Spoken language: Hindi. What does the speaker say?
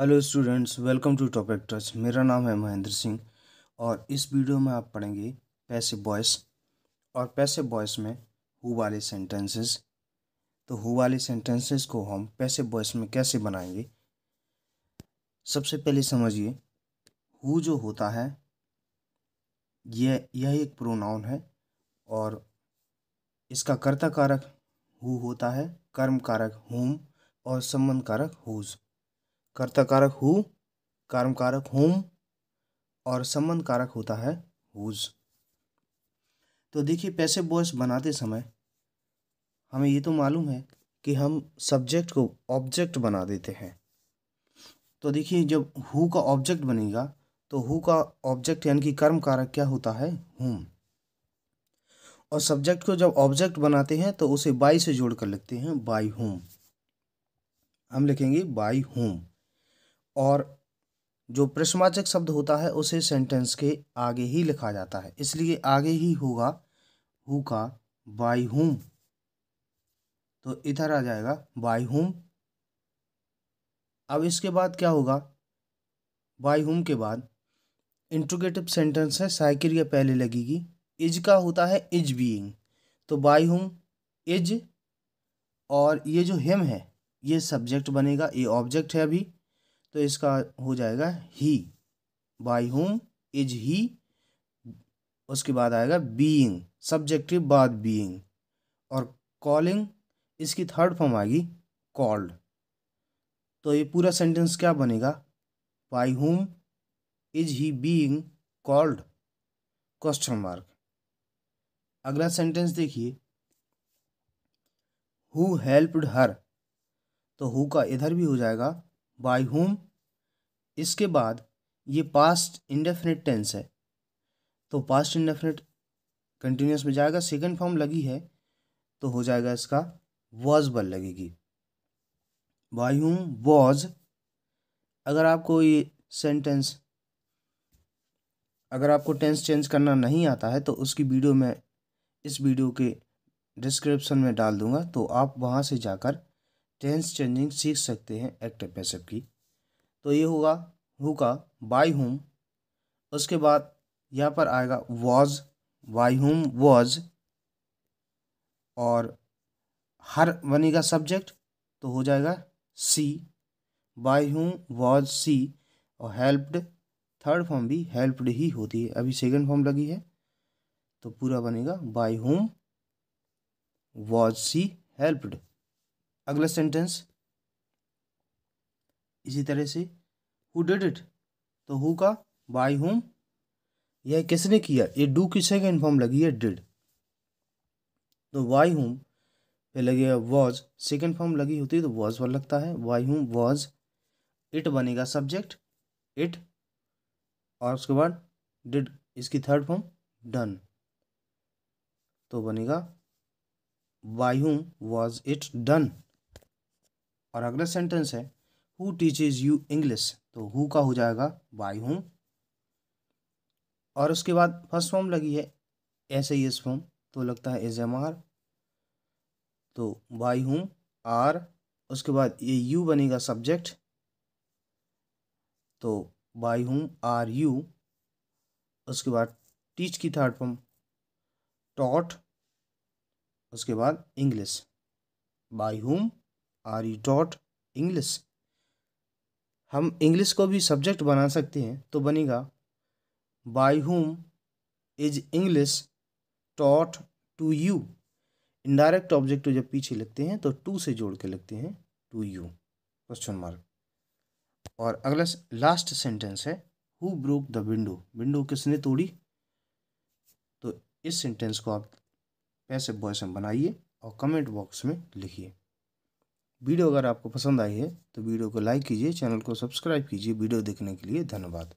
hello students welcome to topic touch मेरा नाम है महेंद्र सिंह और इस वीडियो में आप पढ़ेंगे पैसे बॉयस और पैसे बॉयस में हु वाले सेंटेंसेस तो हु वाले सेंटेंसेस को हम पैसे बॉयस में कैसे बनाएंगे सबसे पहले समझिए हु जो होता है यह यह एक प्रोनाउन है और इसका कर्ता कारक हु होता है कर्म कारक होम और संबंध कारक हुज़ कर्ता कारक हु कर्म कारक होम और संबंध कारक होता है हुज तो देखिए पैसे बॉयस बनाते समय हमें ये तो मालूम है कि हम सब्जेक्ट को ऑब्जेक्ट बना देते हैं तो देखिए जब हु का ऑब्जेक्ट बनेगा तो हु का ऑब्जेक्ट यानी कि कर्म कारक क्या होता है होम और सब्जेक्ट को जब ऑब्जेक्ट बनाते हैं तो उसे बाई से जोड़ कर लिखते हैं बाई होम हम लिखेंगे बाई होम और जो प्रश्नवाचक शब्द होता है उसे सेंटेंस के आगे ही लिखा जाता है इसलिए आगे ही होगा हु का बाय हुम तो इधर आ जाएगा बाय हुम अब इसके बाद क्या होगा बाय हुम के बाद इंट्रोगेटिव सेंटेंस है साइकिल साइक्रिया पहले लगेगी इज का होता है इज बीइंग तो बाय हुम इज और ये जो हिम है ये सब्जेक्ट बनेगा ये ऑब्जेक्ट है अभी तो इसका हो जाएगा he by whom is he उसके बाद आएगा बीइंग सब्जेक्टिव बाद बीइंग और कॉलिंग इसकी थर्ड फॉर्म आएगी कॉल्ड तो ये पूरा सेंटेंस क्या बनेगा by whom is he being called question mark अगला सेंटेंस देखिए हु हेल्प्ड हर तो हु का इधर भी हो जाएगा बाय होम इसके बाद ये पास्ट इंडेफिनिट टेंस है तो पास्ट इंडेफिनिट कंटिन्यूस में जाएगा सेकेंड फॉर्म लगी है तो हो जाएगा इसका वॉज बल लगेगी बाई होम वॉज अगर आपको ये सेंटेंस अगर आपको टेंस चेंज करना नहीं आता है तो उसकी वीडियो मैं इस वीडियो के डिस्क्रिप्शन में डाल दूंगा तो आप वहाँ से जाकर टेंस चेंजिंग सीख सकते हैं एक्टिव पैसिव की तो ये होगा हु का बाई हुम उसके बाद यहाँ पर आएगा वॉज वाई हुम वॉज और हर बनेगा सब्जेक्ट तो हो जाएगा सी बाई हुम वॉज सी और हेल्प्ड थर्ड फॉर्म भी हेल्प्ड ही होती है अभी सेकंड फॉर्म लगी है तो पूरा बनेगा by whom was she helped अगला सेंटेंस इसी तरह से हु डिड इट तो हु का बाई होम यह किसने किया ये डू की सेकेंड फॉर्म लगी है डिड तो वाई होम पे लगेगा वॉज सेकेंड फॉर्म लगी होती है तो वॉज वाला लगता है वाई होम वॉज इट बनेगा सब्जेक्ट इट और उसके बाद डिड इसकी थर्ड फॉर्म डन तो बनेगा by whom was it done और अगला सेंटेंस है हु टीचेज यू इंग्लिश तो हु का हो जाएगा बाई हूँ और उसके बाद फर्स्ट फॉर्म लगी है एस आई एस फॉर्म तो लगता है एज एम आर तो बाई हूँ आर उसके बाद ये यू बनेगा सब्जेक्ट तो बाई हूँ आर यू उसके बाद टीच की थर्ड फॉर्म टॉट उसके बाद English by whom are you taught English हम इंग्लिश को भी सब्जेक्ट बना सकते हैं तो बनेगा by whom is English taught to you indirect object जब पीछे लिखते हैं तो टू से जोड़ के लिखते हैं टू यू क्वेश्चन मार्क और अगला लास्ट सेंटेंस है who broke the window window किसने तोड़ी तो इस सेंटेंस को आप पैसे बॉयस में बनाइए और कमेंट बॉक्स में लिखिए वीडियो अगर आपको पसंद आई है तो वीडियो को लाइक कीजिए चैनल को सब्सक्राइब कीजिए वीडियो देखने के लिए धन्यवाद